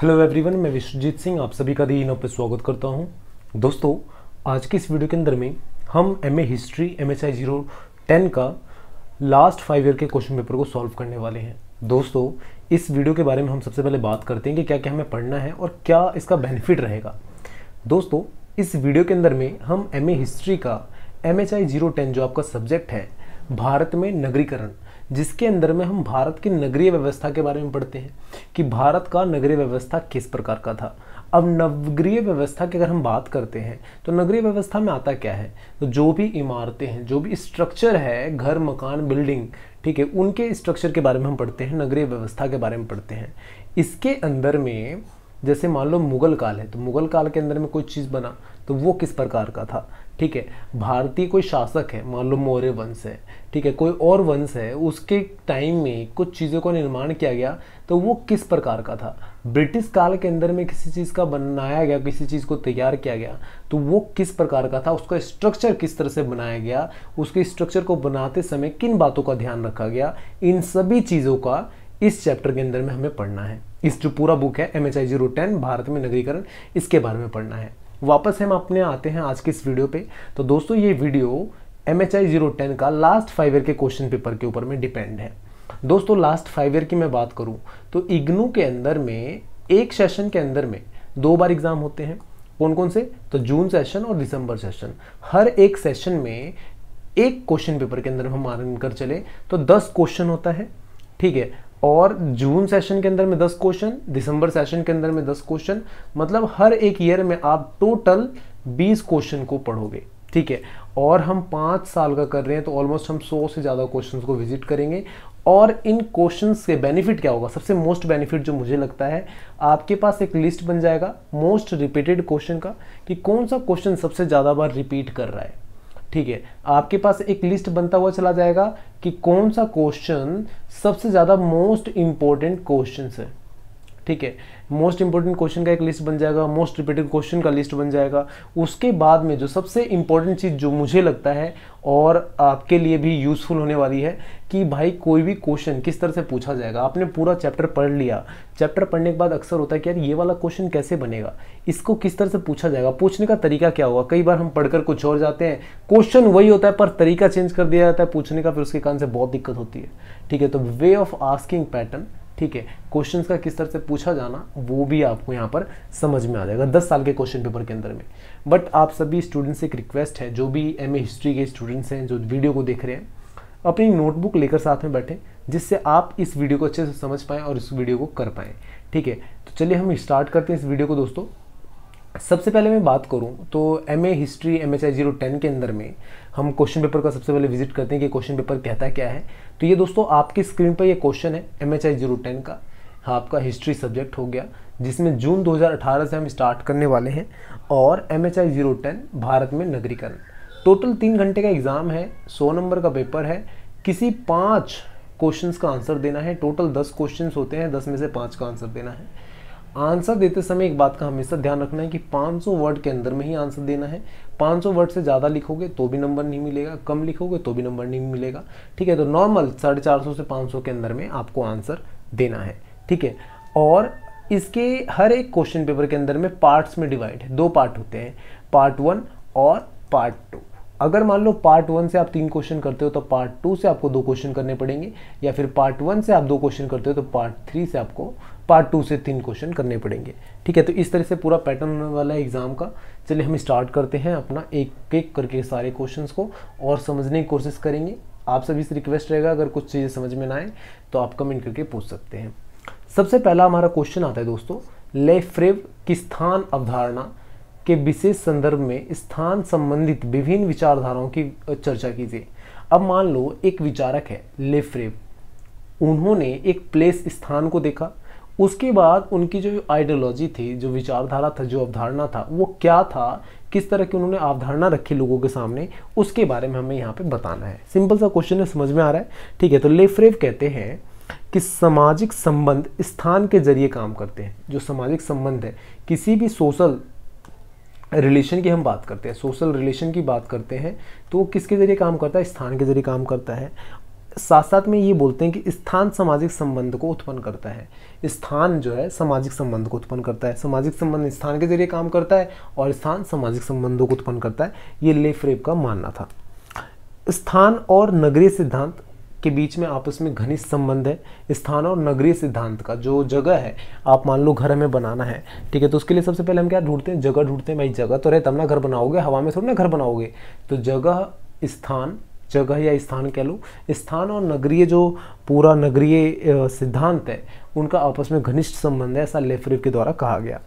Hello everyone मैं विश्वजीत सिंह आप सभी का दी इनों पर स्वागत करता हूं दोस्तों आज की इस वीडियो के अंदर में हम M A history M H I zero ten का लास्ट फाइव ईयर के क्वेश्चन पेपर को सॉल्व करने वाले हैं दोस्तों इस वीडियो के बारे में हम सबसे पहले बात करते हैं कि क्या क्या हमें पढ़ना है और क्या इसका बेनिफिट रहेगा दोस्तों इस वीडियो के अंदर में हम एम ए हिस्ट्री का M H I zero ten जो आपका सब्जेक्ट है भारत में नगरीकरण जिसके अंदर में हम भारत की नगरीय व्यवस्था के बारे में पढ़ते हैं कि भारत का नगरीय व्यवस्था किस प्रकार का था अब नगरीय व्यवस्था की अगर हम बात करते हैं तो नगरीय व्यवस्था में आता क्या है तो जो भी इमारतें हैं जो भी स्ट्रक्चर है घर मकान बिल्डिंग ठीक है उनके स्ट्रक्चर के बारे में हम पढ़ते हैं नगरीय व्यवस्था के बारे में पढ़ते हैं इसके अंदर में जैसे मान लो मुगल काल है तो मुगल काल के अंदर में कोई चीज़ बना तो वो किस प्रकार का था ठीक है भारतीय कोई शासक है मान लो मौर्य वंश है ठीक है कोई और वंश है उसके टाइम में कुछ चीज़ों का निर्माण किया गया तो वो किस प्रकार का था ब्रिटिश काल के अंदर में किसी चीज़ का बनाया गया किसी चीज़ को तैयार किया गया तो वो किस प्रकार का था उसका स्ट्रक्चर किस तरह से बनाया गया उसके स्ट्रक्चर को बनाते समय किन बातों का ध्यान रखा गया इन सभी चीज़ों का इस चैप्टर के अंदर में हमें पढ़ना है इस जो पूरा बुक है M H I zero ten Bharat में नगरीकरण इसके बारे में पढ़ना है वापस हम अपने आते हैं आज के इस वीडियो पे तो दोस्तों ये video M H I zero ten का लास्ट फाइव ईयर के क्वेश्चन पेपर के ऊपर में डिपेंड है दोस्तों लास्ट फाइव ईयर की मैं बात करूँ तो इग्नू के अंदर में एक सेशन के अंदर में दो बार एग्ज़ाम होते हैं कौन कौन से तो जून सेशन और दिसंबर सेशन हर एक सेशन में एक क्वेश्चन पेपर के अंदर हम मान कर चले तो दस क्वेश्चन होता है ठीक है और जून सेशन के अंदर में 10 क्वेश्चन दिसंबर सेशन के अंदर में 10 क्वेश्चन मतलब हर एक ईयर में आप टोटल 20 क्वेश्चन को पढ़ोगे ठीक है और हम पाँच साल का कर रहे हैं तो ऑलमोस्ट हम 100 से ज़्यादा क्वेश्चंस को विजिट करेंगे और इन क्वेश्चंस के बेनिफिट क्या होगा सबसे मोस्ट बेनिफिट जो मुझे लगता है आपके पास एक लिस्ट बन जाएगा मोस्ट रिपीटेड क्वेश्चन का कि कौन सा क्वेश्चन सबसे ज़्यादा बार रिपीट कर रहा है ठीक है आपके पास एक लिस्ट बनता हुआ चला जाएगा कि कौन सा क्वेश्चन सबसे ज़्यादा मोस्ट इम्पोर्टेंट क्वेश्चन है ठीक है मोस्ट इंपॉर्टेंट क्वेश्चन का एक लिस्ट बन जाएगा मोस्ट रिपीटेड क्वेश्चन का लिस्ट बन जाएगा उसके बाद में जो सबसे इंपॉर्टेंट चीज़ जो मुझे लगता है और आपके लिए भी यूज़फुल होने वाली है कि भाई कोई भी क्वेश्चन किस तरह से पूछा जाएगा आपने पूरा चैप्टर पढ़ लिया चैप्टर पढ़ने के बाद अक्सर होता है कि यार ये वाला क्वेश्चन कैसे बनेगा इसको किस तरह से पूछा जाएगा पूछने का तरीका क्या होगा कई बार हम पढ़कर कुछ और जाते हैं क्वेश्चन वही होता है पर तरीका चेंज कर दिया जाता है पूछने का फिर उसके कारण से बहुत दिक्कत होती है ठीक है तो वे ऑफ आस्किंग पैटर्न ठीक है क्वेश्चंस का किस तरह से पूछा जाना वो भी आपको यहाँ पर समझ में आ जाएगा दस साल के क्वेश्चन पेपर के अंदर में बट आप सभी स्टूडेंट्स से एक रिक्वेस्ट है जो भी एम हिस्ट्री के स्टूडेंट्स हैं जो वीडियो को देख रहे हैं अपनी नोटबुक लेकर साथ में बैठें जिससे आप इस वीडियो को अच्छे से समझ पाएँ और इस वीडियो को कर पाएँ ठीक है तो चलिए हम स्टार्ट करते हैं इस वीडियो को दोस्तों सबसे पहले मैं बात करूं तो M A history M H I zero ten के अंदर में हम क्वेश्चन पेपर का सबसे पहले विजिट करते हैं कि क्वेश्चन पेपर कहता क्या है तो ये दोस्तों आपकी स्क्रीन पर ये क्वेश्चन है M H I zero ten का हाँ आपका हिस्ट्री सब्जेक्ट हो गया जिसमें जून 2018 से हम स्टार्ट करने वाले हैं और M H I zero ten Bharat में नगरीकरण टोटल तीन घंटे का एग्ज़ाम है सौ नंबर का पेपर है किसी पाँच क्वेश्चंस का आंसर देना है टोटल दस क्वेश्चंस होते हैं दस में से पाँच का आंसर देना है आंसर देते समय एक बात का हमेशा ध्यान रखना है कि 500 वर्ड के अंदर में ही आंसर देना है 500 वर्ड से ज़्यादा लिखोगे तो भी नंबर नहीं मिलेगा कम लिखोगे तो भी नंबर नहीं मिलेगा ठीक है तो नॉर्मल साढ़े चार सौ से 500 के अंदर में आपको आंसर देना है ठीक है और इसके हर एक क्वेश्चन पेपर के अंदर में पार्ट्स में डिवाइड है दो पार्ट होते हैं पार्ट वन और पार्ट टू अगर मान लो पार्ट वन से आप तीन क्वेश्चन करते हो तो पार्ट टू से आपको दो क्वेश्चन करने पड़ेंगे या फिर पार्ट वन से आप दो क्वेश्चन करते हो तो पार्ट थ्री से आपको पार्ट टू से तीन क्वेश्चन करने पड़ेंगे ठीक है तो इस तरह से पूरा पैटर्न होने वाला है एग्ज़ाम का चलिए हम स्टार्ट करते हैं अपना एक एक करके सारे क्वेश्चन को और समझने की कोशिश करेंगे आप सभी से रिक्वेस्ट रहेगा अगर कुछ चीज़ें समझ में ना आए तो आप कमेंट करके पूछ सकते हैं सबसे पहला हमारा क्वेश्चन आता है दोस्तों ले फ्रेव की स्थान अवधारणा के विशेष संदर्भ में स्थान संबंधित विभिन्न विचारधाराओं की चर्चा कीजिए अब मान लो एक विचारक है लेफ्रेव उन्होंने एक प्लेस स्थान को देखा उसके बाद उनकी जो आइडियोलॉजी थी जो विचारधारा था जो अवधारणा था वो क्या था किस तरह की उन्होंने अवधारणा रखी लोगों के सामने उसके बारे में हमें यहाँ पे बताना है सिंपल सा क्वेश्चन है समझ में आ रहा है ठीक है तो लेफ्रेव कहते हैं कि सामाजिक संबंध स्थान के जरिए काम करते हैं जो सामाजिक संबंध है किसी भी सोशल रिलेशन की हम बात करते हैं सोशल रिलेशन की बात करते हैं तो वो किसके ज़रिए काम करता है स्थान के ज़रिए काम करता है साथ साथ में ये बोलते हैं कि स्थान सामाजिक संबंध को उत्पन्न करता है स्थान जो है सामाजिक संबंध को उत्पन्न करता है सामाजिक संबंध स्थान के जरिए काम करता है और स्थान सामाजिक संबंधों को उत्पन्न करता है ये ले फ्रेब का मानना था स्थान और नगरीय सिद्धांत के बीच में आपस में घनिष्ठ संबंध है स्थान और नगरीय सिद्धांत का जो जगह है आप मान लो घर हमें बनाना है ठीक है तो उसके लिए सबसे पहले हम क्या ढूंढते हैं जगह ढूंढते हैं भाई जगह तो रहे तब ना घर बनाओगे हवा में थोड़ा ना घर बनाओगे तो जगह स्थान जगह या स्थान कह लो स्थान और नगरीय जो पूरा नगरीय सिद्धांत है उनका आपस में घनिष्ठ संबंध है ऐसा लेफरेव के द्वारा कहा गया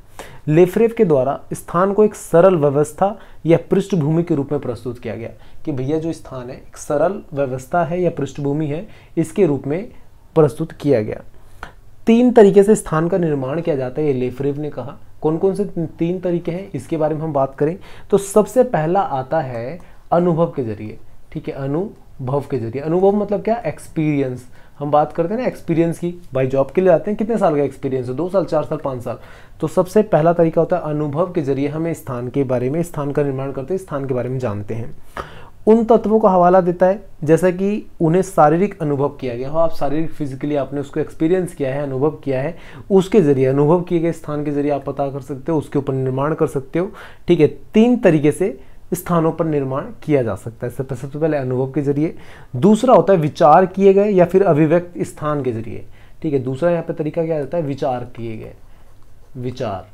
लेफरेव के द्वारा स्थान को एक सरल व्यवस्था या पृष्ठभूमि के रूप में प्रस्तुत किया गया कि भैया जो स्थान है एक सरल व्यवस्था है या पृष्ठभूमि है इसके रूप में प्रस्तुत किया गया तीन तरीके से स्थान का निर्माण किया जाता है ये लेफरेव ने कहा कौन कौन से तीन तरीके हैं इसके बारे में हम बात करें तो सबसे पहला आता है अनुभव के जरिए ठीक है अनुभव के जरिए अनुभव मतलब क्या एक्सपीरियंस हम बात करते हैं ना एक्सपीरियंस की भाई जॉब के लिए आते हैं कितने साल का एक्सपीरियंस है दो साल चार साल पाँच साल तो सबसे पहला तरीका होता है अनुभव के जरिए हमें स्थान के बारे में स्थान का निर्माण करते हैं स्थान के बारे में जानते हैं उन तत्वों का हवाला देता है जैसा कि उन्हें शारीरिक अनुभव किया गया हो आप शारीरिक फिजिकली आपने उसको एक्सपीरियंस किया है अनुभव किया है उसके ज़रिए अनुभव किए गए स्थान के जरिए आप पता कर सकते हो उसके ऊपर निर्माण कर सकते हो ठीक है तीन तरीके से स्थानों पर निर्माण किया जा सकता है सबसे सबसे पहले अनुभव के जरिए दूसरा होता है विचार किए गए या फिर अभिव्यक्त स्थान के जरिए ठीक है दूसरा यहाँ पर तरीका क्या रहता है विचार किए गए विचार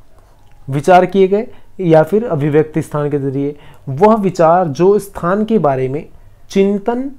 विचार किए गए या फिर अभिव्यक्त स्थान के जरिए वह विचार जो स्थान के बारे में चिंतन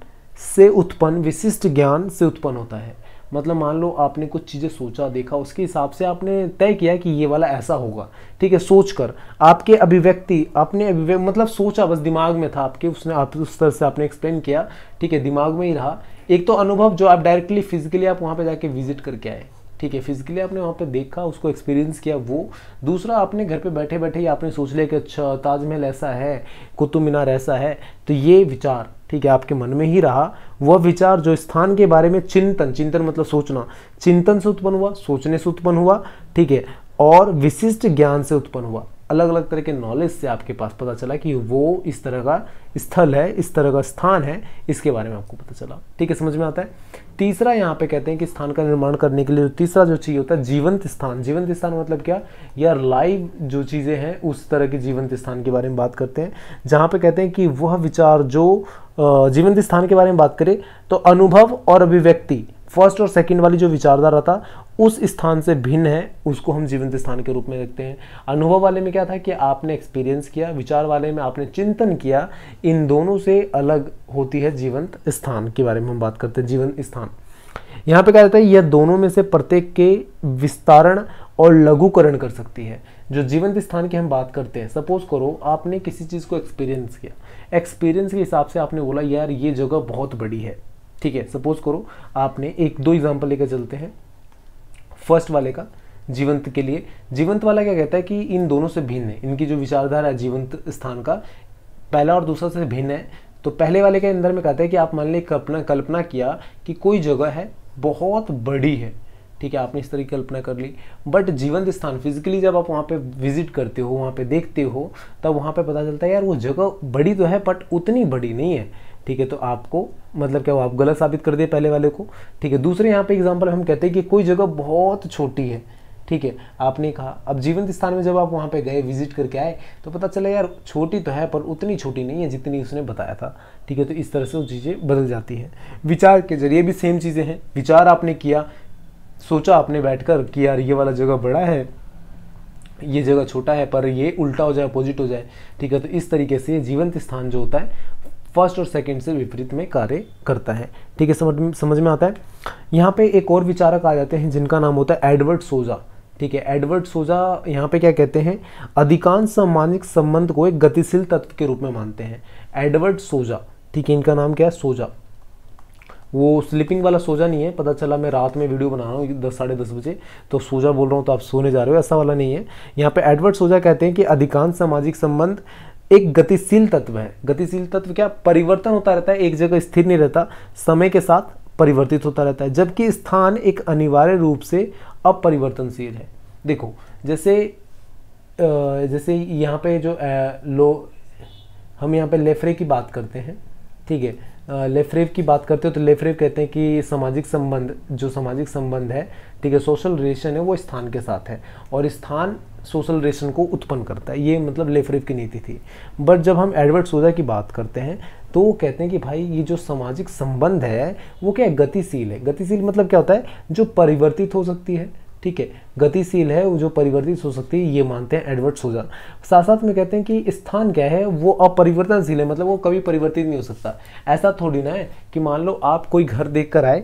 से उत्पन्न विशिष्ट ज्ञान से उत्पन्न होता है मतलब मान लो आपने कुछ चीज़ें सोचा देखा उसके हिसाब से आपने तय किया कि ये वाला ऐसा होगा ठीक है सोच कर आपके अभिव्यक्ति आपने अभिव्यक्ति मतलब सोचा बस दिमाग में था आपके उसने आप उस तरह से आपने एक्सप्लेन किया ठीक है दिमाग में ही रहा एक तो अनुभव जो आप डायरेक्टली फिजिकली आप वहाँ पर जाके विजिट करके आए ठीक है फिजिकली आपने वहाँ पे देखा उसको एक्सपीरियंस किया वो दूसरा आपने घर पे बैठे बैठे ही आपने सोच लिया कि अच्छा ताजमहल ऐसा है कुतुब मीनार ऐसा है तो ये विचार ठीक है आपके मन में ही रहा वह विचार जो स्थान के बारे में चिंतन चिंतन मतलब सोचना चिंतन से उत्पन्न हुआ सोचने से उत्पन्न हुआ ठीक है और विशिष्ट ज्ञान से उत्पन्न हुआ अलग अलग तरह के नॉलेज से आपके पास पता चला कि वो इस तरह का स्थल है इस तरह का स्थान है इसके बारे में आपको पता चला ठीक है समझ में आता है तीसरा यहाँ पे कहते हैं कि स्थान का निर्माण करने के लिए जो तीसरा जो चाहिए होता है जीवंत स्थान जीवंत स्थान मतलब क्या यार लाइव जो चीज़ें हैं उस तरह के जीवंत स्थान के बारे में बात करते हैं जहाँ पे कहते हैं कि वह विचार जो जीवंत स्थान के बारे में बात करें तो अनुभव और अभिव्यक्ति फर्स्ट और सेकंड वाली जो विचारधारा था उस स्थान से भिन्न है उसको हम जीवंत स्थान के रूप में देखते हैं अनुभव वाले में क्या था कि आपने एक्सपीरियंस किया विचार वाले में आपने चिंतन किया इन दोनों से अलग होती है जीवंत स्थान के बारे में हम बात करते हैं जीवंत स्थान यहाँ पे क्या रहता है यह दोनों में से प्रत्येक के विस्तारण और लघुकरण कर सकती है जो जीवंत स्थान की हम बात करते हैं सपोज करो आपने किसी चीज़ को एक्सपीरियंस किया एक्सपीरियंस के हिसाब से आपने बोला यार ये जगह बहुत बड़ी है ठीक है सपोज करो आपने एक दो एग्जाम्पल लेकर चलते हैं फर्स्ट वाले का जीवंत के लिए जीवंत वाला क्या कहता है कि इन दोनों से भिन्न है इनकी जो विचारधारा है जीवंत स्थान का पहला और दूसरा से भिन्न है तो पहले वाले के अंदर में कहते हैं कि आप मान लें कल्पना कल्पना किया कि कोई जगह है बहुत बड़ी है ठीक है आपने इस तरह की कल्पना कर ली बट जीवंत स्थान फिजिकली जब आप वहाँ पे विजिट करते हो वहाँ पे देखते हो तब वहाँ पे पता चलता है यार वो जगह बड़ी तो है बट उतनी बड़ी नहीं है ठीक है तो आपको मतलब क्या हो आप गलत साबित कर दिए पहले वाले को ठीक है दूसरे यहाँ पे एग्जाम्पल हम कहते हैं कि कोई जगह बहुत छोटी है ठीक है आपने कहा अब जीवंत स्थान में जब आप वहाँ पे गए विजिट करके आए तो पता चला यार छोटी तो है पर उतनी छोटी नहीं है जितनी उसने बताया था ठीक है तो इस तरह से वो चीज़ें बदल जाती हैं विचार के जरिए भी सेम चीज़ें हैं विचार आपने किया सोचा आपने बैठकर कि यार ये वाला जगह बड़ा है ये जगह छोटा है पर ये उल्टा हो जाए अपोजिट हो जाए ठीक है तो इस तरीके से जीवंत स्थान जो होता है फर्स्ट और सेकंड से विपरीत में कार्य करता है ठीक है समझ समझ में आता है यहाँ पे एक और विचारक आ जाते हैं जिनका नाम होता है एडवर्ड सोजा ठीक है एडवर्ड सोजा यहाँ पे क्या कहते हैं अधिकांश सामाजिक संबंध को एक गतिशील तत्व के रूप में मानते हैं एडवर्ड सोजा ठीक है इनका नाम क्या है सोजा वो स्लीपिंग वाला सोजा नहीं है पता चला मैं रात में वीडियो बना रहा हूँ दस साढ़े दस बजे तो सोजा बोल रहा हूँ तो आप सोने जा रहे हो ऐसा वाला नहीं है यहाँ पे एडवर्ड सोजा कहते हैं कि अधिकांश सामाजिक संबंध एक गतिशील तत्व है गतिशील तत्व क्या परिवर्तन होता रहता है एक जगह स्थिर नहीं रहता समय के साथ परिवर्तित होता रहता है जबकि स्थान एक अनिवार्य रूप से अपरिवर्तनशील है देखो जैसे जैसे यहाँ पे जो लो हम यहाँ पे लेफरे की बात करते हैं ठीक है लेफरेव की बात करते हो तो लेफरेव कहते हैं कि सामाजिक संबंध जो सामाजिक संबंध है ठीक है सोशल रिलेशन है वो स्थान के साथ है और स्थान सोशल रेशन को उत्पन्न करता है ये मतलब लेफरेव की नीति थी बट जब हम एडवर्ड सोजा की बात करते हैं तो वो कहते हैं कि भाई ये जो सामाजिक संबंध है वो क्या गतिशील है गतिशील मतलब क्या होता है जो परिवर्तित हो सकती है ठीक है गतिशील है वो जो परिवर्तित हो सकती है ये मानते हैं एडवर्ड सोजा साथ साथ में कहते हैं कि स्थान क्या है वो अपरिवर्तनशील है मतलब वो कभी परिवर्तित नहीं हो सकता ऐसा थोड़ी ना है कि मान लो आप कोई घर देख कर आए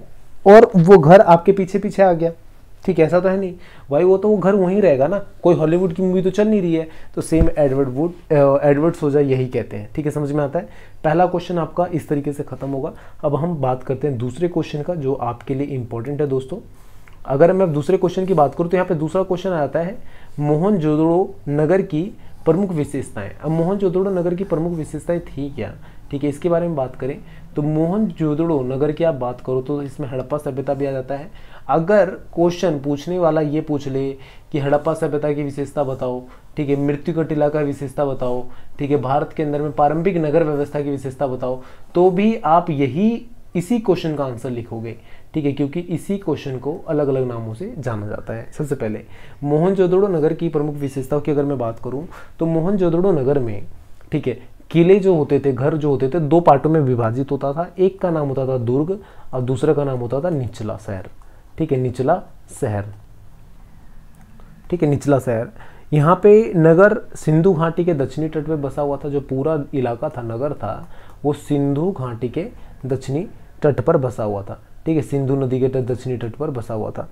और वो घर आपके पीछे पीछे आ गया ठीक है ऐसा तो है नहीं भाई वो तो वो घर वहीं रहेगा ना कोई हॉलीवुड की मूवी तो चल नहीं रही है तो सेम एडवर्ड वुड एडवर्ड सोजा यही कहते हैं ठीक है समझ में आता है पहला क्वेश्चन आपका इस तरीके से ख़त्म होगा अब हम बात करते हैं दूसरे क्वेश्चन का जो आपके लिए इंपॉर्टेंट है दोस्तों अगर मैं दूसरे क्वेश्चन की बात करूँ तो यहाँ पर दूसरा क्वेश्चन आता है मोहन जोदड़ो नगर की प्रमुख विशेषताएं अब मोहन जोदड़ो नगर की प्रमुख विशेषताएं थी क्या ठीक है इसके बारे में बात करें तो मोहन जोदड़ो नगर की आप बात करो तो इसमें हड़प्पा सभ्यता भी आ जाता है अगर क्वेश्चन पूछने वाला ये पूछ ले कि हड़प्पा सभ्यता की विशेषता बताओ ठीक है मृत्यु कटिला का विशेषता बताओ ठीक है भारत के अंदर में पारंपरिक नगर व्यवस्था की विशेषता बताओ तो भी आप यही इसी क्वेश्चन का आंसर लिखोगे ठीक है क्योंकि इसी क्वेश्चन को अलग अलग नामों से जाना जाता है सबसे पहले मोहन नगर की प्रमुख विशेषताओं की अगर मैं बात करूँ तो मोहन नगर में ठीक है किले जो होते थे घर जो होते थे दो पार्टों में विभाजित होता था एक का नाम होता था दुर्ग और दूसरे का नाम होता था निचला शहर ठीक है निचला शहर ठीक है निचला शहर यहाँ पे नगर सिंधु घाटी के दक्षिणी तट पे बसा हुआ था जो पूरा इलाका था नगर था वो सिंधु घाटी के दक्षिणी तट पर बसा हुआ था ठीक है सिंधु नदी के दक्षिणी तट पर बसा हुआ था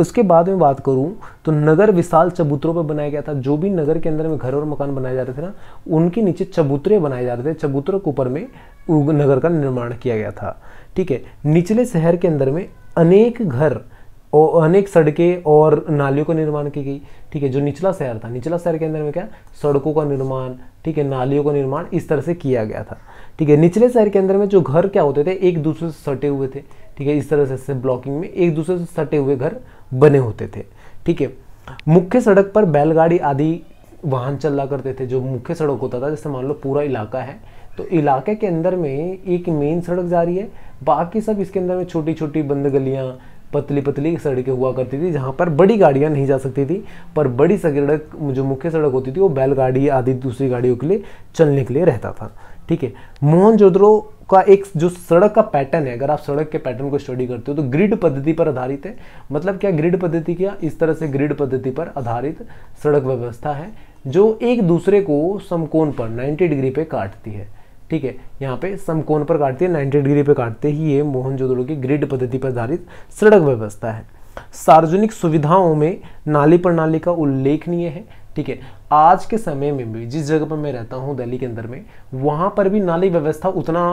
उसके बाद में बात करूँ तो नगर विशाल चबूतरों पर बनाया गया था जो भी नगर के अंदर में घर और मकान बनाए जाते थे ना उनके नीचे चबूतरे बनाए जाते थे चबूतरों के ऊपर में नगर का निर्माण किया गया था ठीक है निचले शहर के अंदर में अनेक घर और अनेक सड़कें और नालियों का निर्माण की गई ठीक है जो निचला शहर था निचला शहर के अंदर में क्या सड़कों का निर्माण ठीक है नालियों का निर्माण इस तरह से किया गया था ठीक है निचले शहर के अंदर में जो घर क्या होते थे एक दूसरे से सटे हुए थे ठीक है इस तरह से ब्लॉकिंग में एक दूसरे से सटे हुए घर बने होते थे ठीक है मुख्य सड़क पर बैलगाड़ी आदि वाहन चला करते थे जो मुख्य सड़क होता था जैसे मान लो पूरा इलाका है तो इलाके के अंदर में एक मेन सड़क जा रही है बाकी सब इसके अंदर में छोटी छोटी बंद गलियाँ पतली पतली सड़कें हुआ करती थी जहाँ पर बड़ी गाड़ियाँ नहीं जा सकती थी पर बड़ी सड़क जो मुख्य सड़क होती थी वो बैलगाड़ी आदि दूसरी गाड़ियों के लिए चलने के लिए रहता था ठीक है मोहनजोदड़ो का एक जो सड़क का पैटर्न है अगर आप सड़क के पैटर्न को स्टडी करते हो तो ग्रिड पद्धति पर आधारित है मतलब क्या ग्रिड पद्धति क्या इस तरह से ग्रिड पद्धति पर आधारित सड़क व्यवस्था है जो एक दूसरे को समकोण पर 90 डिग्री पे काटती है ठीक है यहाँ पे समकोण पर काटते हैं नाइन्टी डिग्री पे काटते ही ये मोहनजोदड़ो की ग्रिड पद्धति पर आधारित सड़क व्यवस्था है सार्वजनिक सुविधाओं में नाली प्रणाली का उल्लेखनीय है ठीक है आज के समय में भी जिस जगह पर मैं रहता हूँ दिल्ली के अंदर में वहाँ पर भी नाली व्यवस्था उतना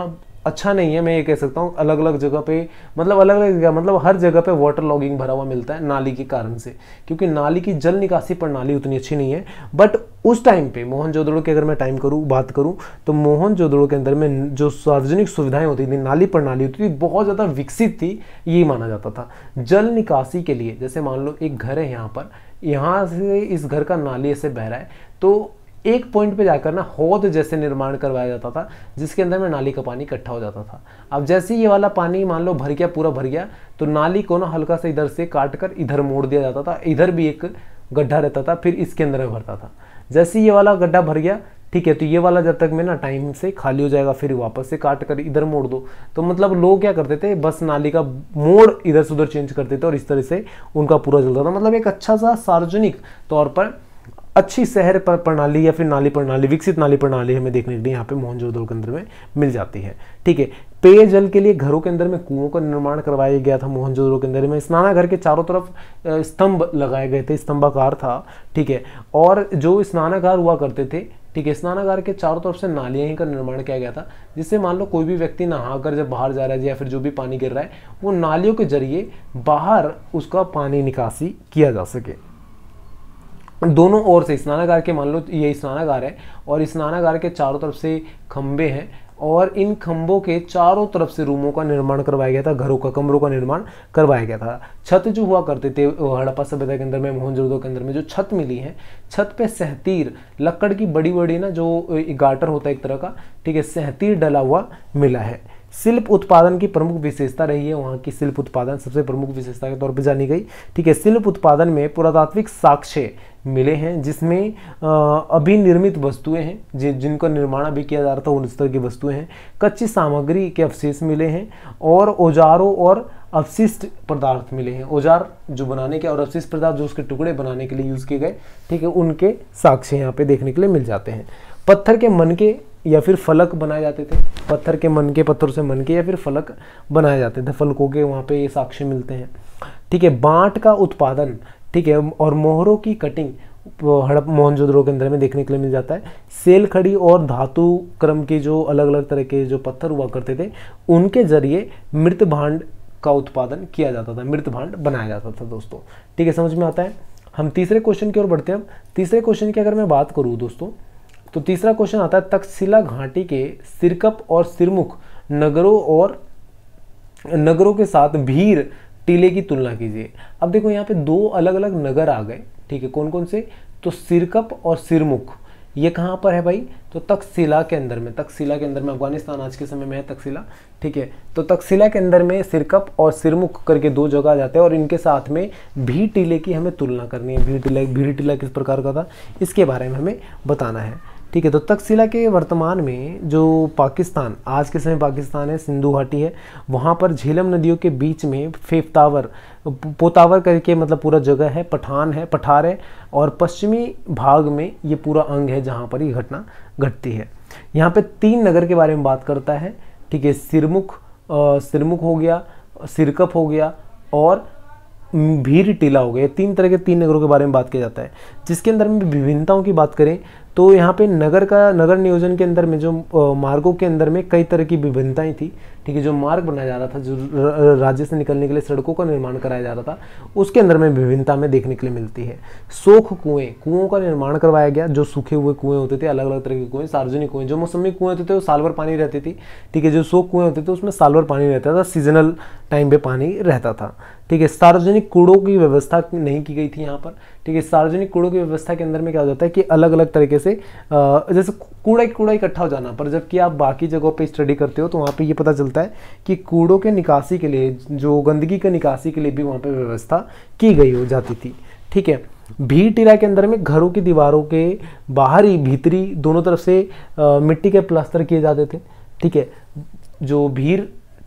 अच्छा नहीं है मैं ये कह सकता हूँ अलग अलग जगह पे मतलब अलग अलग जगह मतलब हर जगह पे वाटर लॉगिंग भरा हुआ मिलता है नाली के कारण से क्योंकि नाली की जल निकासी प्रणाली उतनी अच्छी नहीं है बट उस टाइम पे मोहन जोदड़ो की अगर मैं टाइम करूँ बात करूँ तो मोहन जोदड़ो के अंदर में जो सार्वजनिक सुविधाएं होती थी नाली प्रणाली होती थी बहुत ज़्यादा विकसित थी ये माना जाता था जल निकासी के लिए जैसे मान लो एक घर है यहाँ पर यहाँ से इस घर का नाली ऐसे बह रहा है तो एक पॉइंट पे जाकर ना हौद जैसे निर्माण करवाया जाता था जिसके अंदर में नाली का पानी इकट्ठा हो जाता था अब जैसे ही ये वाला पानी मान लो भर गया पूरा भर गया तो नाली को ना हल्का सा इधर से काट कर इधर मोड़ दिया जाता था इधर भी एक गड्ढा रहता था फिर इसके अंदर में भरता था जैसे ये वाला गड्ढा भर गया ठीक है तो ये वाला जब तक में ना टाइम से खाली हो जाएगा फिर वापस से काट कर इधर मोड़ दो तो मतलब लोग क्या करते थे बस नाली का मोड़ इधर से उधर चेंज करते थे और इस तरह से उनका पूरा चलता था मतलब एक अच्छा सा सार्वजनिक तौर पर अच्छी शहर पर प्रणाली या फिर नाली प्रणाली विकसित नाली प्रणाली हमें देखने के लिए यहाँ पे मोहनजोदड़ो के अंदर में मिल जाती है ठीक है पेयजल के लिए घरों के अंदर में कुओं का निर्माण करवाया गया था मोहनजोदड़ो के अंदर में स्नानाघर के चारों तरफ स्तंभ लगाए गए थे स्तंभाकार था ठीक है और जो स्नानाघार हुआ करते थे ठीक है स्नानागार के चारों तरफ से नालियाँ ही का निर्माण किया गया था जिससे मान लो कोई भी व्यक्ति नहाकर जब बाहर जा रहा है या फिर जो भी पानी गिर रहा है वो नालियों के जरिए बाहर उसका पानी निकासी किया जा सके दोनों ओर से स्नानागार के मान लो तो ये स्नानागार है और स्नानागार के चारों तरफ से खम्भे हैं और इन खम्भों के चारों तरफ से रूमों का निर्माण करवाया गया था घरों का कमरों का निर्माण करवाया गया था छत जो हुआ करते थे हड़प्पा सभ्यता के अंदर में मोहनजोदड़ो के अंदर में जो छत मिली है छत पे सहतीर लकड़ की बड़ी बड़ी ना जो गाटर होता है एक तरह का ठीक है सहतीर डला हुआ मिला है शिल्प उत्पादन की प्रमुख विशेषता रही है वहाँ की शिल्प उत्पादन सबसे प्रमुख विशेषता के तौर पर जानी गई ठीक है शिल्प उत्पादन में पुरातात्विक साक्ष्य मिले हैं जिसमें अभी निर्मित वस्तुएं हैं जि, जिनका निर्माण अभी किया जा रहा था उन स्तर की वस्तुएं हैं कच्ची सामग्री के अवशेष मिले हैं और औजारों और अवशिष्ट पदार्थ मिले हैं औजार जो बनाने के और अवशिष्ट पदार्थ जो उसके टुकड़े बनाने के लिए यूज़ किए गए ठीक है उनके साक्ष्य यहाँ पे देखने के लिए मिल जाते हैं पत्थर के मन के या फिर फलक बनाए जाते थे पत्थर के मन के पत्थर से मन के या फिर फलक बनाए जाते थे फलकों के वहाँ पे ये साक्ष्य मिलते हैं ठीक है बाँट का उत्पादन ठीक है और मोहरों की कटिंग हड़प मोहनजोदड़ो के अंदर में देखने के लिए मिल जाता है सेल खड़ी और धातु क्रम के जो अलग अलग तरह के जो पत्थर हुआ करते थे उनके जरिए मृत भांड का उत्पादन किया जाता था मृत भांड बनाया जाता था दोस्तों ठीक है समझ में आता है हम तीसरे क्वेश्चन की ओर बढ़ते हैं हम तीसरे क्वेश्चन की अगर मैं बात करूँ दोस्तों तो तीसरा क्वेश्चन आता है तक्षशिला घाटी के सिरकप और सिरमुख नगरों और नगरों के साथ भीड़ टीले की तुलना कीजिए अब देखो यहाँ पे दो अलग अलग नगर आ गए ठीक है कौन कौन से तो सिरकप और सिरमुख ये कहाँ पर है भाई तो तकशिला के अंदर में तकशिला के अंदर में अफगानिस्तान आज के समय में है तकशिला ठीक है तो तकशिला के अंदर में सिरकप और सिरमुख करके दो जगह आ जाते हैं और इनके साथ में भी टीले की हमें तुलना करनी है भी टीला भी टीला किस प्रकार का था इसके बारे में हमें बताना है ठीक है तो तकसीला के वर्तमान में जो पाकिस्तान आज के समय पाकिस्तान है सिंधु घाटी है वहाँ पर झेलम नदियों के बीच में फेफतावर पोतावर करके मतलब पूरा जगह है पठान है पठार है और पश्चिमी भाग में ये पूरा अंग है जहाँ पर ये घटना घटती है यहाँ पे तीन नगर के बारे में बात करता है ठीक है सिरमुख सिरमुख हो गया सिरकप हो गया और भीर टीला हो गया तीन तरह के तीन नगरों के बारे में बात किया जाता है जिसके अंदर में विभिन्नताओं की बात करें तो यहाँ पे नगर का नगर नियोजन के अंदर में जो मार्गों के अंदर में कई तरह की विभिन्नताएं थी ठीक है जो मार्ग बनाया जा रहा था जो राज्य से निकलने के लिए सड़कों का निर्माण कराया जा रहा था उसके अंदर में विभिन्नता में देखने के लिए मिलती है सोख कुएं कुओं का निर्माण करवाया गया जो सूखे हुए कुएं होते थे अलग अलग तरह के कुएं सार्वजनिक कुएं जो मौसमी कुएं होते थे वो साल भर पानी रहती थी ठीक है जो सोख कुएं होते थे उसमें साल भर पानी रहता था सीजनल टाइम पर पानी रहता था ठीक है सार्वजनिक कूड़ों की व्यवस्था नहीं की गई थी यहाँ पर ठीक है सार्वजनिक कूड़ों की व्यवस्था के अंदर में क्या हो जाता है कि अलग अलग तरीके से जैसे कूड़ा ही कूड़ा इकट्ठा हो जाना पर जबकि आप बाकी जगहों पे स्टडी करते हो तो वहाँ पे ये पता चलता है कि कूड़ों के निकासी के लिए जो गंदगी के निकासी के लिए भी वहाँ पर व्यवस्था की गई हो जाती थी ठीक है भीड़ टीला के अंदर में घरों की दीवारों के बाहरी भीतरी दोनों तरफ से मिट्टी के प्लास्तर किए जाते थे ठीक है जो भीड़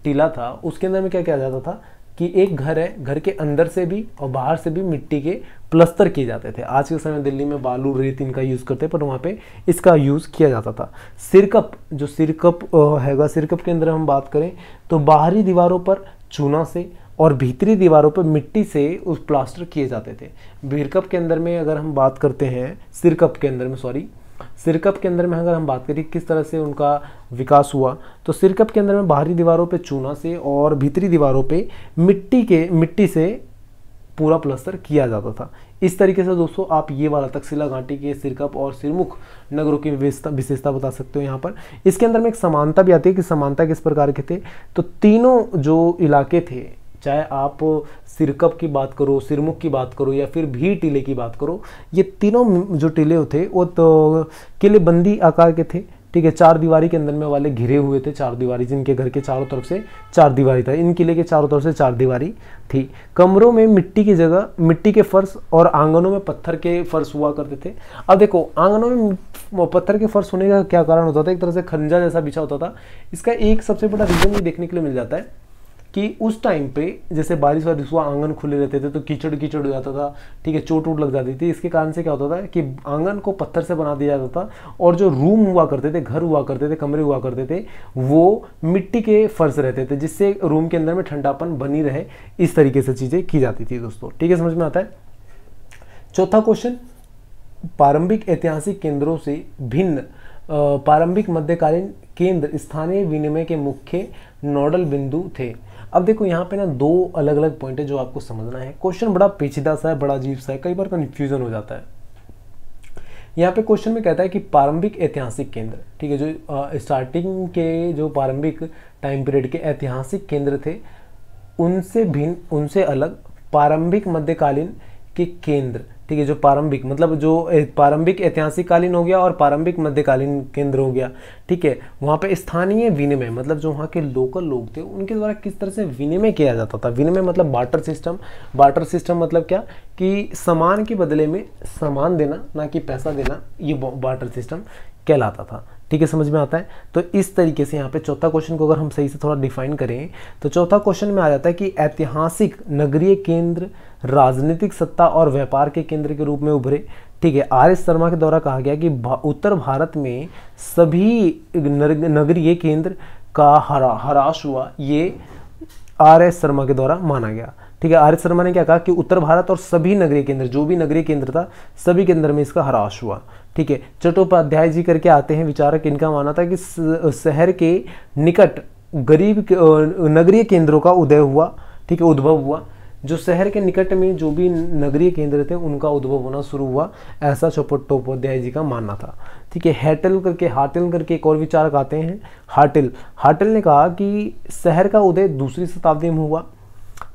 टीला था उसके अंदर में क्या किया जाता था कि एक घर है घर के अंदर से भी और बाहर से भी मिट्टी के प्लस्तर किए जाते थे आज के समय दिल्ली में बालू रेत इनका यूज़ करते हैं पर वहाँ पे इसका यूज़ किया जाता था सिरकप जो सिरकप हैगा सिरकप के अंदर हम बात करें तो बाहरी दीवारों पर चूना से और भीतरी दीवारों पर मिट्टी से उस प्लास्टर किए जाते थे भीरकप के अंदर में अगर हम बात करते हैं सिरकप के अंदर में सॉरी सिरकप के अंदर में अगर हम बात करें किस तरह से उनका विकास हुआ तो सिरकप के अंदर में बाहरी दीवारों पे चूना से और भीतरी दीवारों पे मिट्टी के मिट्टी से पूरा प्लस्तर किया जाता था इस तरीके से दोस्तों आप ये वाला तकसीला घाटी के सिरकप और सिरमुख नगरों की विशेषता बता सकते हो यहाँ पर इसके अंदर में एक समानता भी आती है कि समानता किस प्रकार के थे तो तीनों जो इलाके थे चाहे आप सिरकप की बात करो सिरमुख की बात करो या फिर भी टीले की बात करो ये तीनों जो टीले थे वो तो किलेबंदी आकार के थे ठीक है चार दीवारी के अंदर में वाले घिरे हुए थे चार दीवारी जिनके घर के चारों तरफ से चार दीवारी था इन किले के चारों तरफ से चार दीवारी थी कमरों में मिट्टी की जगह मिट्टी के फर्श और आंगनों में पत्थर के फर्श हुआ करते थे अब देखो आंगनों में पत्थर के फर्श होने का क्या कारण होता था एक तरह से खंजा जैसा बिछा होता था इसका एक सबसे बड़ा रीज़न ये देखने के लिए मिल जाता है कि उस टाइम पे जैसे बारिश वारिश हुआ आंगन खुले रहते थे तो कीचड़ कीचड़ हो जाता था ठीक है चोट वोट लग जाती थी इसके कारण से क्या होता था कि आंगन को पत्थर से बना दिया जाता था और जो रूम हुआ करते थे घर हुआ करते थे कमरे हुआ करते थे वो मिट्टी के फर्श रहते थे जिससे रूम के अंदर में ठंडापन बनी रहे इस तरीके से चीज़ें की जाती थी दोस्तों ठीक है समझ में आता है चौथा क्वेश्चन प्रारंभिक ऐतिहासिक केंद्रों से भिन्न प्रारंभिक मध्यकालीन केंद्र स्थानीय विनिमय के मुख्य नोडल बिंदु थे अब देखो यहाँ पे ना दो अलग अलग पॉइंट है जो आपको समझना है क्वेश्चन बड़ा पेचीदा सा है बड़ा अजीब सा है कई बार कन्फ्यूजन हो जाता है यहाँ पे क्वेश्चन में कहता है कि प्रारंभिक ऐतिहासिक केंद्र ठीक है जो स्टार्टिंग के जो प्रारंभिक टाइम पीरियड के ऐतिहासिक केंद्र थे उनसे भिन्न उनसे अलग प्रारंभिक मध्यकालीन के केंद्र ठीक है जो प्रारंभिक मतलब जो प्रारंभिक ऐतिहासिककालीन हो गया और प्रारंभिक मध्यकालीन केंद्र हो गया ठीक है वहाँ पे स्थानीय विनिमय मतलब जो वहाँ के लोकल लोग थे उनके द्वारा किस तरह से विनिमय किया जाता था विनिमय मतलब बार्टर सिस्टम बार्टर सिस्टम मतलब क्या कि सामान के बदले में सामान देना ना कि पैसा देना ये बार्टर सिस्टम कहलाता था ठीक है समझ में आता है तो इस तरीके से यहाँ पे चौथा क्वेश्चन को अगर हम सही से थोड़ा डिफाइन करें तो चौथा क्वेश्चन में आ जाता है कि ऐतिहासिक नगरीय केंद्र राजनीतिक सत्ता और व्यापार के केंद्र के रूप में उभरे ठीक है आर एस शर्मा के द्वारा कहा गया कि भा, उत्तर भारत में सभी नगरीय केंद्र का हरा हराश हुआ ये आर एस शर्मा के द्वारा माना गया ठीक है आर एस शर्मा ने क्या कहा कि उत्तर भारत और सभी नगरीय केंद्र जो भी नगरीय केंद्र था सभी केंद्र में इसका हराश हुआ ठीक है चट्टोपाध्याय जी करके आते हैं विचारक इनका मानना था कि शहर के निकट गरीब नगरीय केंद्रों का उदय हुआ ठीक है उद्भव हुआ जो शहर के निकट में जो भी नगरीय केंद्र थे उनका उद्भव होना शुरू हुआ ऐसा चौपटोपाध्याय जी का मानना था ठीक है हैटल करके हाटिल करके एक और विचारक आते हैं हाटिल हाटिल ने कहा कि शहर का उदय दूसरी शताब्दी में हुआ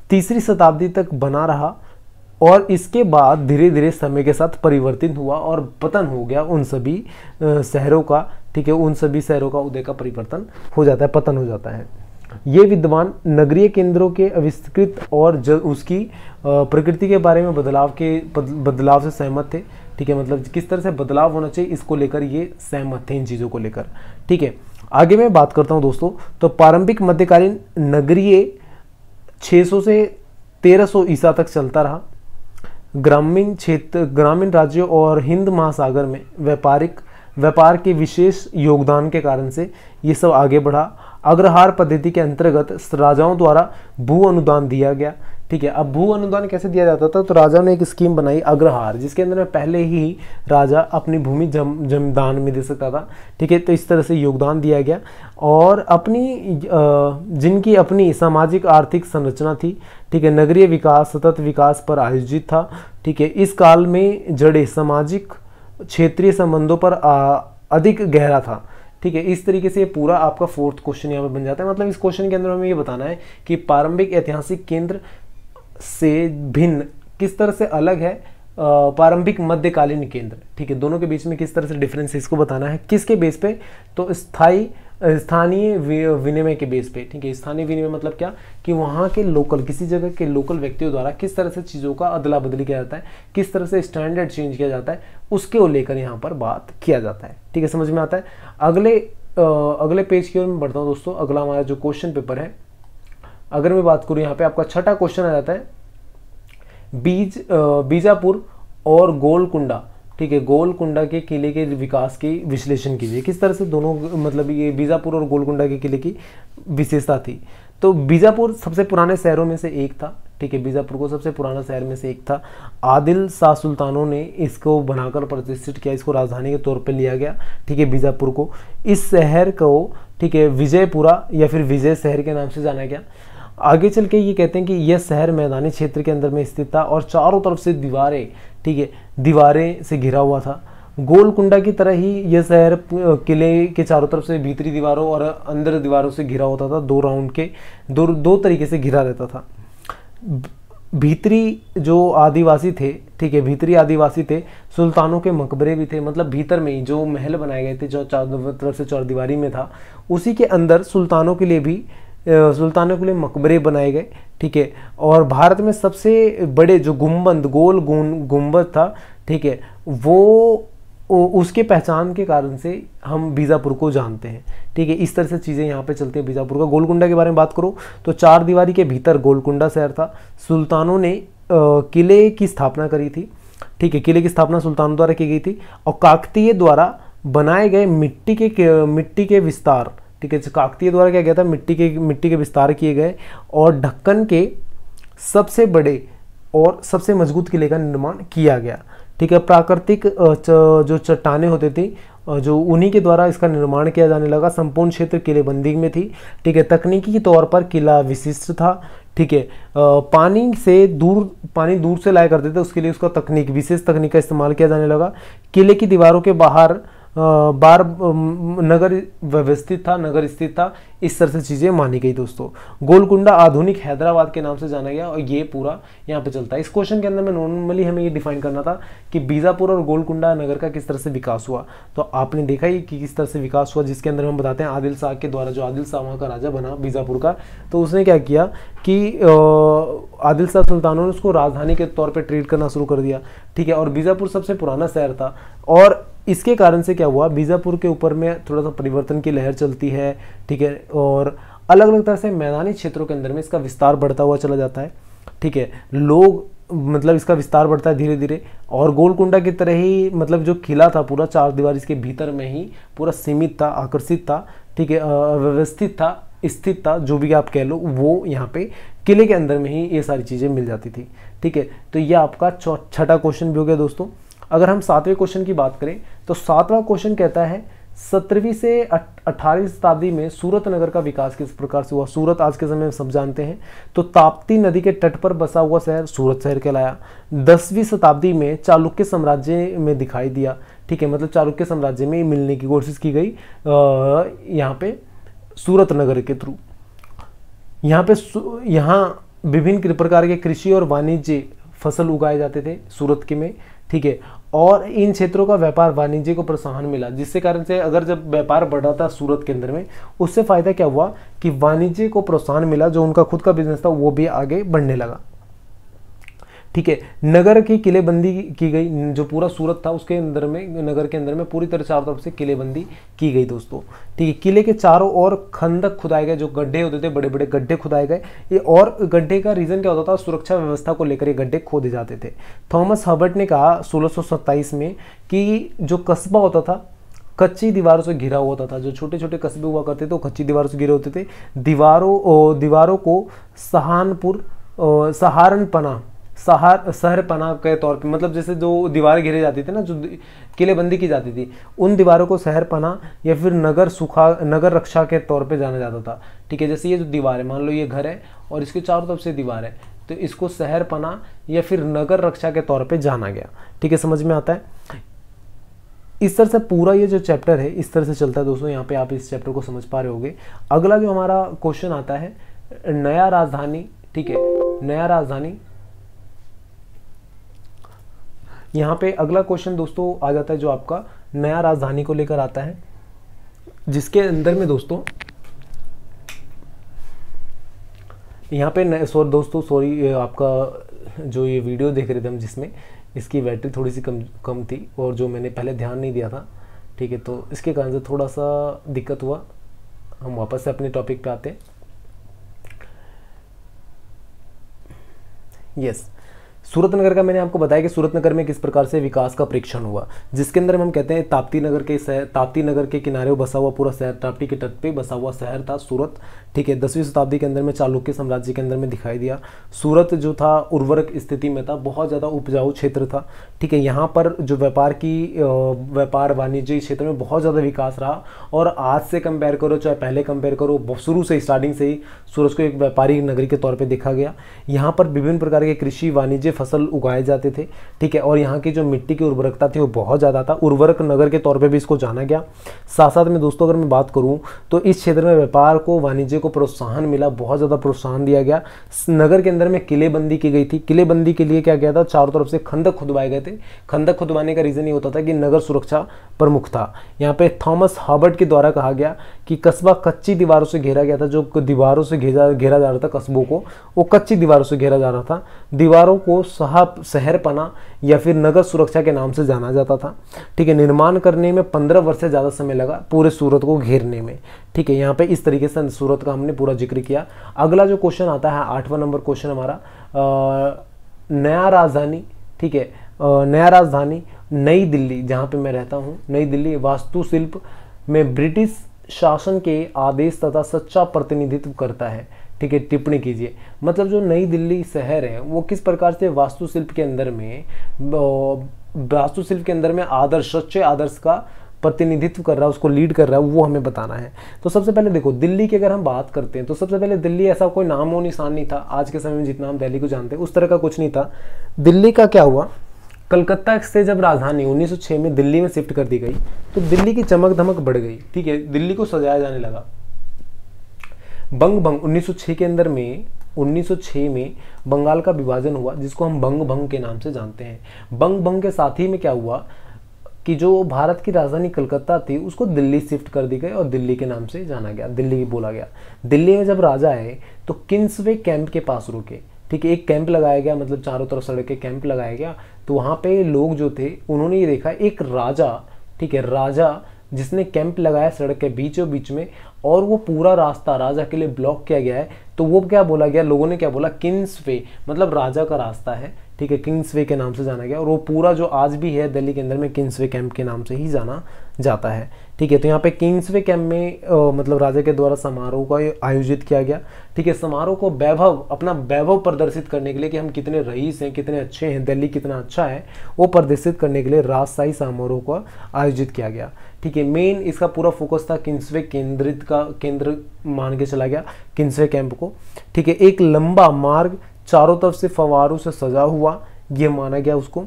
तीसरी शताब्दी तक बना रहा और इसके बाद धीरे धीरे समय के साथ परिवर्तित हुआ और पतन हो गया उन सभी शहरों का ठीक है उन सभी शहरों का उदय का परिवर्तन हो जाता है पतन हो जाता है ये विद्वान नगरीय केंद्रों के अविष्कृत और ज उसकी प्रकृति के बारे में बदलाव के बदलाव से सहमत थे ठीक है मतलब किस तरह से बदलाव होना चाहिए इसको लेकर ये सहमत थे इन चीज़ों को लेकर ठीक है आगे मैं बात करता हूँ दोस्तों तो प्रारंभिक मध्यकालीन नगरीय 600 से 1300 ईसा तक चलता रहा ग्रामीण क्षेत्र ग्रामीण राज्यों और हिंद महासागर में व्यापारिक व्यापार के विशेष योगदान के कारण से ये सब आगे बढ़ा अग्रहार पद्धति के अंतर्गत राजाओं द्वारा भू अनुदान दिया गया ठीक है अब भू अनुदान कैसे दिया जाता था तो राजा ने एक स्कीम बनाई अग्रहार जिसके अंदर में पहले ही राजा अपनी भूमि जम जमदान में दे सकता था ठीक है तो इस तरह से योगदान दिया गया और अपनी जिनकी अपनी सामाजिक आर्थिक संरचना थी ठीक है नगरीय विकास सतत विकास पर आयोजित था ठीक है इस काल में जड़े सामाजिक क्षेत्रीय संबंधों पर अधिक गहरा था ठीक है इस तरीके से ये पूरा आपका फोर्थ क्वेश्चन यहाँ पर बन जाता है मतलब इस क्वेश्चन के अंदर हमें ये बताना है कि प्रारंभिक ऐतिहासिक केंद्र से भिन्न किस तरह से अलग है प्रारंभिक मध्यकालीन केंद्र ठीक है दोनों के बीच में किस तरह से डिफरेंस है इसको बताना है किसके बेस पे तो स्थाई स्थानीय विनिमय के बेस पे ठीक है स्थानीय विनिमय मतलब क्या कि वहाँ के लोकल किसी जगह के लोकल व्यक्तियों द्वारा किस तरह से चीज़ों का अदला बदली किया जाता है किस तरह से स्टैंडर्ड चेंज किया जाता है उसके को लेकर यहाँ पर बात किया जाता है ठीक है समझ में आता है अगले अगले पेज की ओर मैं बढ़ता हूँ दोस्तों अगला हमारा जो क्वेश्चन पेपर है अगर मैं बात करूँ यहाँ पे आपका छठा क्वेश्चन आ जाता है बीज बीजापुर और गोलकुंडा ठीक है गोलकुंडा के किले के विकास की विश्लेषण कीजिए किस तरह से दोनों मतलब ये बीजापुर और गोलकुंडा के किले की विशेषता थी तो बीजापुर सबसे पुराने शहरों में से एक था ठीक है बीजापुर को सबसे पुराना शहर में से एक था आदिल शाह सुल्तानों ने इसको बनाकर प्रतिष्ठित किया इसको राजधानी के तौर पर लिया गया ठीक है बीजापुर को इस शहर को ठीक है विजयपुरा या फिर विजय शहर के नाम से जाना गया आगे चल के ये कहते हैं कि यह शहर मैदानी क्षेत्र के अंदर में स्थित था और चारों तरफ से दीवारें ठीक है दीवारें से घिरा हुआ था गोलकुंडा की तरह ही यह शहर किले के चारों तरफ से भीतरी दीवारों और अंदर दीवारों से घिरा होता था दो राउंड के दो दो तरीके से घिरा रहता था भीतरी जो आदिवासी थे ठीक है भीतरी आदिवासी थे सुल्तानों के मकबरे भी थे मतलब भीतर में ही जो महल बनाए गए थे जो चारों तरफ से चौदीवारी में था उसी के अंदर सुल्तानों के लिए भी के लिए मकबरे बनाए गए ठीक है और भारत में सबसे बड़े जो गुम्बद गोल गुम्बद था ठीक है वो उसके पहचान के कारण से हम बीजापुर को जानते हैं ठीक है इस तरह से चीज़ें यहाँ पे चलती हैं बीजापुर का गोलकुंडा के बारे में बात करो तो चार दीवारी के भीतर गोलकुंडा शहर था सुल्तानों ने किले की स्थापना करी थी ठीक है किले की स्थापना सुल्तानों द्वारा की गई थी और काकतीय द्वारा बनाए गए मिट्टी के, के मिट्टी के विस्तार ठीक है काकतीय द्वारा क्या गया था मिट्टी के मिट्टी के विस्तार किए गए और ढक्कन के सबसे बड़े और सबसे मजबूत किले का निर्माण किया गया ठीक है प्राकृतिक जो चट्टाने होती थी जो उन्हीं के द्वारा इसका निर्माण किया जाने लगा संपूर्ण क्षेत्र किलेबंदी में थी ठीक है तकनीकी तौर पर किला विशिष्ट था ठीक है पानी से दूर पानी दूर से लाया करते थे उसके लिए उसका तकनीक विशेष तकनीक का इस्तेमाल किया जाने लगा किले की दीवारों के बाहर बार नगर व्यवस्थित था नगर स्थित था इस तरह से चीज़ें मानी गई दोस्तों गोलकुंडा आधुनिक हैदराबाद के नाम से जाना गया और ये पूरा यहाँ पे चलता है इस क्वेश्चन के अंदर में नॉर्मली हमें ये डिफाइन करना था कि बीजापुर और गोलकुंडा नगर का किस तरह से विकास हुआ तो आपने देखा ही कि किस तरह से विकास हुआ जिसके अंदर हम बताते हैं आदिल शाह के द्वारा जो आदिल शाह वहाँ का राजा बना बीजापुर का तो उसने क्या किया कि आदिल शाह सुल्तानों ने उसको राजधानी के तौर पर ट्रीट करना शुरू कर दिया ठीक है और बीजापुर सबसे पुराना शहर था और इसके कारण से क्या हुआ बीजापुर के ऊपर में थोड़ा सा परिवर्तन की लहर चलती है ठीक है और अलग अलग तरह से मैदानी क्षेत्रों के अंदर में इसका विस्तार बढ़ता हुआ चला जाता है ठीक है लोग मतलब इसका विस्तार बढ़ता है धीरे धीरे और गोलकुंडा की तरह ही मतलब जो किला था पूरा चार दीवार इसके भीतर में ही पूरा सीमित था आकर्षित था ठीक है व्यवस्थित था स्थित था जो भी आप कह लो वो यहाँ पे किले के अंदर में ही ये सारी चीज़ें मिल जाती थी ठीक है तो ये आपका छठा क्वेश्चन भी हो गया दोस्तों अगर हम सातवें क्वेश्चन की बात करें तो सातवां क्वेश्चन कहता है सत्रहवीं से अठारहवीं शताब्दी में सूरत नगर का विकास किस प्रकार से हुआ सूरत आज के समय में सब जानते हैं तो ताप्ती नदी के तट पर बसा हुआ शहर सूरत शहर कहलाया दसवीं शताब्दी में चालुक्य साम्राज्य में दिखाई दिया ठीक है मतलब चालुक्य साम्राज्य में मिलने की कोशिश की गई यहाँ पे सूरत नगर के थ्रू यहाँ पे यहाँ विभिन्न प्रकार के कृषि और वाणिज्य फसल उगाए जाते थे सूरत के में ठीक है और इन क्षेत्रों का व्यापार वाणिज्य को प्रोत्साहन मिला जिसके कारण से अगर जब व्यापार बढ़ रहा था सूरत के अंदर में उससे फ़ायदा क्या हुआ कि वाणिज्य को प्रोत्साहन मिला जो उनका खुद का बिजनेस था वो भी आगे बढ़ने लगा ठीक है नगर की किलेबंदी की गई जो पूरा सूरत था उसके अंदर में नगर के अंदर में पूरी तरह चारों तरफ से किलेबंदी की गई दोस्तों ठीक है किले के चारों ओर खंदक खुदाए गए जो गड्ढे होते थे बड़े बड़े गड्ढे खुदाए गए ये और गड्ढे का रीज़न क्या होता था सुरक्षा व्यवस्था को लेकर ये गड्ढे खोदे जाते थे थॉमस हर्बर्ट ने कहा सोलह में कि जो कस्बा होता था कच्ची दीवारों से घिरा होता था जो छोटे छोटे कस्बे हुआ करते थे वो कच्ची दीवारों से घिरे होते थे दीवारों दीवारों को सहानपुर सहारनपना सहार शहर पनाह के तौर पे मतलब जैसे जो दीवारें घिरे जाती थी ना जो किलेबंदी की जाती थी उन दीवारों को शहर पनाह या फिर नगर सुखा नगर रक्षा के तौर पे जाना जाता था ठीक है जैसे ये जो दीवार है मान लो ये घर है और इसके चारों तरफ से दीवार है तो इसको शहर पनाह या फिर नगर रक्षा के तौर पर जाना गया ठीक है समझ में आता है इस तरह से पूरा ये जो चैप्टर है इस तरह से चलता है दोस्तों यहाँ पे आप इस चैप्टर को समझ पा रहे होगे अगला जो हमारा क्वेश्चन आता है नया राजधानी ठीक है नया राजधानी यहाँ पे अगला क्वेश्चन दोस्तों आ जाता है जो आपका नया राजधानी को लेकर आता है जिसके अंदर में दोस्तों यहाँ पे सॉरी दोस्तों सॉरी आपका जो ये वीडियो देख रहे थे हम जिसमें इसकी बैटरी थोड़ी सी कम कम थी और जो मैंने पहले ध्यान नहीं दिया था ठीक है तो इसके कारण से थोड़ा सा दिक्कत हुआ हम वापस से अपने टॉपिक पे आते हैं यस yes. सूरत नगर का मैंने आपको बताया कि सूरत नगर में किस प्रकार से विकास का परीक्षण हुआ जिसके अंदर हम कहते हैं ताप्ती नगर के शहर ताप्ती नगर के किनारे बसा हुआ पूरा शहर ताप्ती के तट पर बसा हुआ शहर था सूरत ठीक है दसवीं शताब्दी के अंदर में चालुक्य साम्राज्य के अंदर में दिखाई दिया सूरत जो था उर्वरक स्थिति में था बहुत ज़्यादा उपजाऊ क्षेत्र था ठीक है यहाँ पर जो व्यापार की व्यापार वाणिज्य क्षेत्र में बहुत ज़्यादा विकास रहा और आज से कंपेयर करो चाहे पहले कंपेयर करो शुरू से स्टार्टिंग से ही सूरज को एक व्यापारी नगरी के तौर पर देखा गया यहाँ पर विभिन्न प्रकार के कृषि वाणिज्य फसल उगाए जाते थे ठीक है और यहाँ की जो मिट्टी की उर्वरकता थी वो बहुत ज़्यादा था उर्वरक नगर के तौर पर भी इसको जाना गया साथ साथ में दोस्तों अगर मैं बात करूँ तो इस क्षेत्र में व्यापार को वाणिज्य को प्रोत्साहन मिला बहुत ज़्यादा प्रोत्साहन दिया गया नगर के अंदर में किलेबंदी की गई थी किलेबंदी के लिए क्या किया था चारों तरफ से खंदक खुदवाए गए थे खंदक खुदवाने का रीज़न ये होता था कि नगर सुरक्षा प्रमुख था यहाँ पे थॉमस हार्बर्ट के द्वारा कहा गया कि कस्बा कच्ची दीवारों से घेरा गया था जो दीवारों से घेरा घेरा जा रहा था कस्बों को वो कच्ची दीवारों से घेरा जा रहा था दीवारों को सहा शहर पना या फिर नगर सुरक्षा के नाम से जाना जाता था ठीक है निर्माण करने में पंद्रह वर्ष से ज़्यादा समय लगा पूरे सूरत को घेरने में ठीक है यहाँ पर इस तरीके से सूरत का हमने पूरा जिक्र किया अगला जो क्वेश्चन आता है आठवां नंबर क्वेश्चन हमारा नया राजधानी ठीक है नया राजधानी नई दिल्ली जहाँ पे मैं रहता हूँ नई दिल्ली वास्तुशिल्प में ब्रिटिश शासन के आदेश तथा सच्चा प्रतिनिधित्व करता है ठीक है टिप्पणी कीजिए मतलब जो नई दिल्ली शहर है वो किस प्रकार से वास्तुशिल्प के अंदर में वास्तुशिल्प के अंदर में आदर्श सच्चे आदर्श का प्रतिनिधित्व कर रहा है उसको लीड कर रहा है वो हमें बताना है तो सबसे पहले देखो दिल्ली की अगर हम बात करते हैं तो सबसे पहले दिल्ली ऐसा कोई नामो निशान नहीं था आज के समय में जितना हम दिल्ली को जानते हैं उस तरह का कुछ नहीं था दिल्ली का क्या हुआ कलकत्ता से जब राजधानी 1906 में दिल्ली में शिफ्ट कर दी गई तो दिल्ली की चमक धमक बढ़ गई ठीक है दिल्ली को सजाया जाने लगा बंग भंग 1906 के अंदर में 1906 में बंगाल का विभाजन हुआ जिसको हम बंग भंग के नाम से जानते हैं बंग भंग के साथ ही में क्या हुआ कि जो भारत की राजधानी कलकत्ता थी उसको दिल्ली शिफ्ट कर दी गई और दिल्ली के नाम से जाना गया दिल्ली बोला गया दिल्ली में जब राजा आए तो वे कैंप के पास रुके ठीक है एक कैंप लगाया गया मतलब चारों तरफ सड़क के कैंप लगाया गया तो वहाँ पे लोग जो थे उन्होंने ये देखा एक राजा ठीक है राजा जिसने कैंप लगाया सड़क के बीचों बीच में और वो पूरा रास्ता राजा के लिए ब्लॉक किया गया है तो वो क्या बोला गया लोगों ने क्या बोला किन्स वे मतलब राजा का रास्ता है ठीक है किंग्स वे के नाम से जाना गया और वो पूरा जो आज भी है दिल्ली के अंदर में किंग्स वे कैंप के नाम से ही जाना जाता है ठीक है तो यहाँ पे किंग्स वे कैंप में आ, मतलब राजा के द्वारा समारोह का आयोजित किया गया ठीक है समारोह को वैभव अपना वैभव प्रदर्शित करने के लिए कि हम कितने रईस हैं कितने अच्छे हैं दिल्ली कितना अच्छा है वो प्रदर्शित करने के लिए राजशाही समारोह का आयोजित किया गया ठीक है मेन इसका पूरा फोकस था किंग्सवे केंद्रित का केंद्र मान के चला गया किंग्सवे कैंप को ठीक है एक लंबा मार्ग चारों तरफ से फवारों से सजा हुआ ये माना गया उसको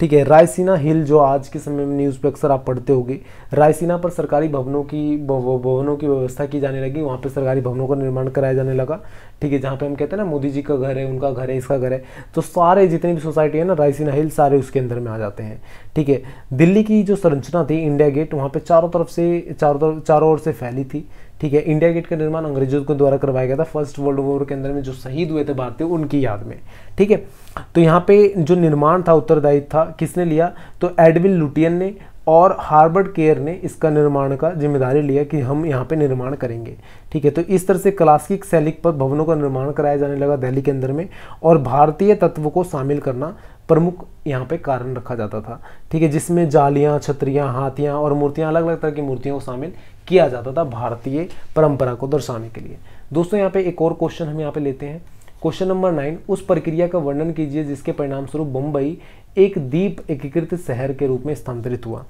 ठीक है रायसीना हिल जो आज के समय में न्यूज़ पे अक्सर आप पढ़ते होंगे रायसीना पर सरकारी भवनों की भवनों की व्यवस्था की जाने लगी वहाँ पे सरकारी भवनों का निर्माण कराया जाने लगा ठीक है जहाँ पे हम कहते हैं ना मोदी जी का घर है उनका घर है इसका घर है तो सारे जितनी भी सोसाइटी है ना रायसीना हिल सारे उसके अंदर में आ जाते हैं ठीक है दिल्ली की जो संरचना थी इंडिया गेट वहाँ पर चारों तरफ से चारों तरफ चारों ओर से फैली थी ठीक है इंडिया गेट का निर्माण अंग्रेजों के द्वारा करवाया गया था फर्स्ट वर्ल्ड वॉर के अंदर में जो शहीद हुए थे भारतीय उनकी याद में ठीक है तो यहाँ पे जो निर्माण था उत्तरदायित्व था किसने लिया तो एडविन लुटियन ने और हार्बर्ड केयर ने इसका निर्माण का जिम्मेदारी लिया कि हम यहाँ पे निर्माण करेंगे ठीक है तो इस तरह से क्लासिक सैलिक पर भवनों का निर्माण कराया जाने लगा दिल्ली के अंदर में और भारतीय तत्व को शामिल करना प्रमुख यहाँ पे कारण रखा जाता था ठीक है जिसमें जालियाँ छतरियाँ हाथियाँ और मूर्तियाँ अलग अलग तरह की मूर्तियों को शामिल किया जाता था भारतीय परंपरा को दर्शाने के लिए दोस्तों यहाँ पे एक और क्वेश्चन हम यहाँ पे लेते हैं क्वेश्चन नंबर नाइन उस प्रक्रिया का वर्णन कीजिए जिसके परिणाम स्वरूप बम्बई एक द्वीप एकीकृत शहर के रूप में स्थानांतरित हुआ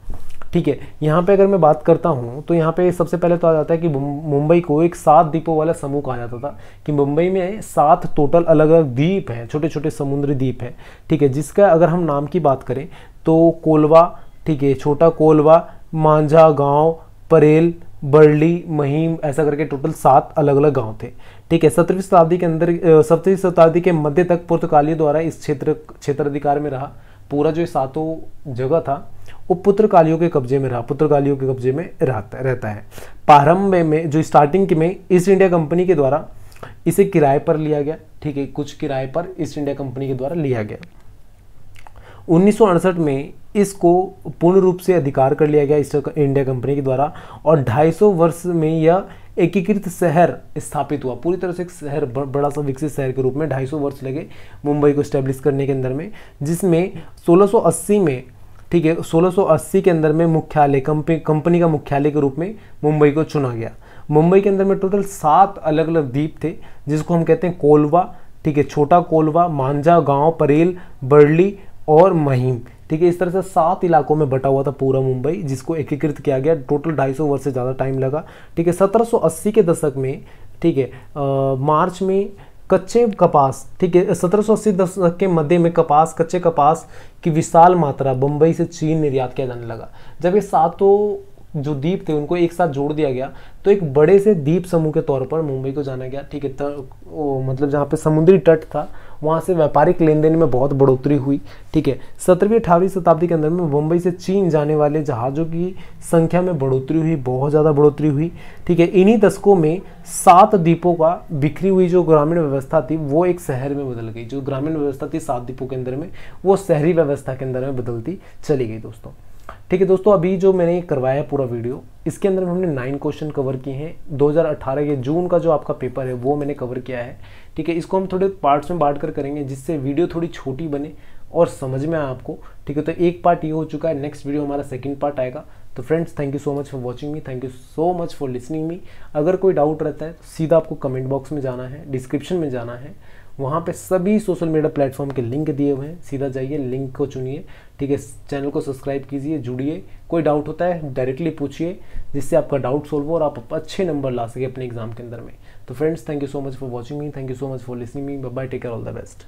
ठीक है यहाँ पे अगर मैं बात करता हूँ तो यहाँ पे सबसे पहले तो आ जाता है कि मुंबई को एक सात द्वीपों वाला समूह कहा जाता था कि मुंबई में सात टोटल अलग अलग द्वीप हैं छोटे छोटे समुद्री द्वीप हैं ठीक है जिसका अगर हम नाम की बात करें तो कोलवा ठीक है छोटा कोलवा मांझा गांव परेल बर्ली महीम ऐसा करके टोटल सात अलग अलग गांव थे ठीक है सत्रहवीं शताब्दी के अंदर सत्रहवीं शताब्दी के मध्य तक पुर्तगालियों द्वारा इस क्षेत्र क्षेत्र अधिकार में रहा पूरा जो सातों जगह था वो पुत्रकालियों के कब्जे में रहा पुत्रकालियों के कब्जे में रहता रहता है प्रारंभ में जो स्टार्टिंग में ईस्ट इंडिया कंपनी के द्वारा इसे किराए पर लिया गया ठीक है कुछ किराए पर ईस्ट इंडिया कंपनी के द्वारा लिया गया उन्नीस में इसको पूर्ण रूप से अधिकार कर लिया गया ईस्ट इंडिया कंपनी के द्वारा और 250 वर्ष में यह एकीकृत शहर स्थापित हुआ पूरी तरह से एक शहर बड़ा सा विकसित शहर के रूप में 250 वर्ष लगे मुंबई को स्टैब्लिश करने के अंदर में जिसमें 1680 में ठीक है 1680 के अंदर में मुख्यालय कंपनी कंपनी का मुख्यालय के रूप में मुंबई को चुना गया मुंबई के अंदर में टोटल सात अलग अलग द्वीप थे जिसको हम कहते हैं कोलवा ठीक है छोटा कोलवा मांझा गाँव परेल बर्ली और महीम ठीक है इस तरह से सात इलाकों में बटा हुआ था पूरा मुंबई जिसको एकीकृत किया गया टोटल ढाई सौ वर्ष से ज़्यादा टाइम लगा ठीक है 1780 के दशक में ठीक है मार्च में कच्चे कपास ठीक है 1780 दशक के मध्य में कपास कच्चे कपास की विशाल मात्रा बम्बई से चीन निर्यात किया जाने लगा जब ये सातों जो द्वीप थे उनको एक साथ जोड़ दिया गया तो एक बड़े से द्वीप समूह के तौर पर मुंबई को जाना गया ठीक है तो मतलब जहाँ पे समुद्री तट था वहाँ से व्यापारिक लेन देन में बहुत बढ़ोतरी हुई ठीक है सत्रहवीं अठारहवीं शताब्दी के अंदर में मुंबई से चीन जाने वाले जहाज़ों की संख्या में बढ़ोतरी हुई बहुत ज़्यादा बढ़ोतरी हुई ठीक है इन्हीं दशकों में सात द्वीपों का बिखरी हुई जो ग्रामीण व्यवस्था थी वो एक शहर में बदल गई जो ग्रामीण व्यवस्था थी सात द्वीपों के अंदर में वो शहरी व्यवस्था के अंदर में बदलती चली गई दोस्तों ठीक है दोस्तों अभी जो मैंने करवाया है पूरा वीडियो इसके अंदर हमने नाइन क्वेश्चन कवर किए हैं 2018 के जून का जो आपका पेपर है वो मैंने कवर किया है ठीक है इसको हम थोड़े पार्ट्स में बांट कर करेंगे जिससे वीडियो थोड़ी छोटी बने और समझ में आए आपको ठीक है तो एक पार्ट ये हो चुका है नेक्स्ट वीडियो हमारा सेकेंड पार्ट आएगा तो friends thank you so much for watching me thank you so much for listening me अगर कोई डाउट रहता है तो सीधा आपको कमेंट बॉक्स में जाना है डिस्क्रिप्शन में जाना है वहाँ पे सभी सोशल मीडिया प्लेटफॉर्म के लिंक दिए हुए हैं सीधा जाइए लिंक को चुनिए ठीक है चैनल को सब्सक्राइब कीजिए जुड़िए कोई डाउट होता है डायरेक्टली पूछिए जिससे आपका डाउट सॉल्व हो और आप अच्छे नंबर ला सके अपने एग्जाम के अंदर में तो friends thank you so much for watching me thank you so much for listening me bye take care all the best